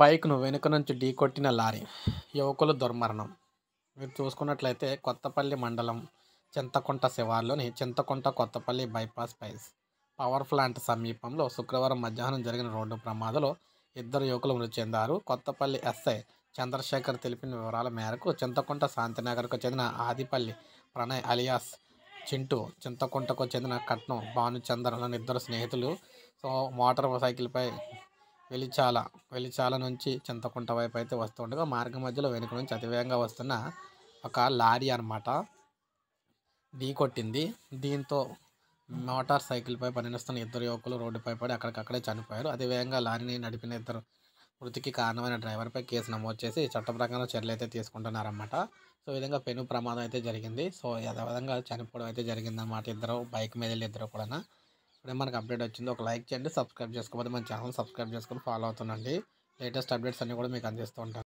బైక్ను వెనుక నుంచి ఢీకొట్టిన లారీ యువకులు దుర్మరణం మీరు చూసుకున్నట్లయితే కొత్తపల్లి మండలం చింతకుంట శివార్లోని చింతకుంట కొత్తపల్లి బైపాస్ పైస్ పవర్ ప్లాంట్ సమీపంలో శుక్రవారం మధ్యాహ్నం జరిగిన రోడ్డు ప్రమాదంలో ఇద్దరు యువకులు మృతి చెందారు కొత్తపల్లి ఎస్ఐ చంద్రశేఖర్ తెలిపిన వివరాల మేరకు చింతకుంట శాంతినగర్కు చెందిన ఆదిపల్లి ప్రణయ్ అలియాస్ చింటూ చింతకుంటకు చెందిన కట్నం భానుచందర్ అని ఇద్దరు స్నేహితులు సో మోటార్ సైకిల్పై వెలిచాల వెలిచాల నుంచి చింతకుంట వైపు అయితే వస్తుండగా మార్గం మధ్యలో వెనుక నుంచి అతివేగంగా వస్తున్న ఒక లారీ అనమాట ఢీ కొట్టింది దీంతో మోటార్ సైకిల్పై పనిస్తున్న ఇద్దరు యువకులు రోడ్డుపై పడి అక్కడికక్కడే చనిపోయారు అతివేగంగా లారీని నడిపిన ఇద్దరు మృతికి కారణమైన డ్రైవర్పై కేసు నమోదు చేసి చట్ట ప్రకారం చర్యలు అయితే తీసుకుంటున్నారన్నమాట సో ఈ విధంగా పెను ప్రమాదం అయితే జరిగింది సో అదేవిధంగా చనిపోవడం అయితే జరిగిందన్నమాట ఇద్దరు బైక్ మీద వెళ్ళి ఇద్దరు కూడా ఇప్పుడే మనకు అప్డేట్ వచ్చింది ఒక లైక్ చేయండి సబ్స్క్రైబ్ చేసుకోకపోతే మన ఛానల్ సబ్స్క్రైబ్ చేసుకొని ఫాలో అవుతుండండి లేటెస్ట్ అప్డేట్స్ అన్నీ కూడా మీకు అందిస్తూ ఉంటాను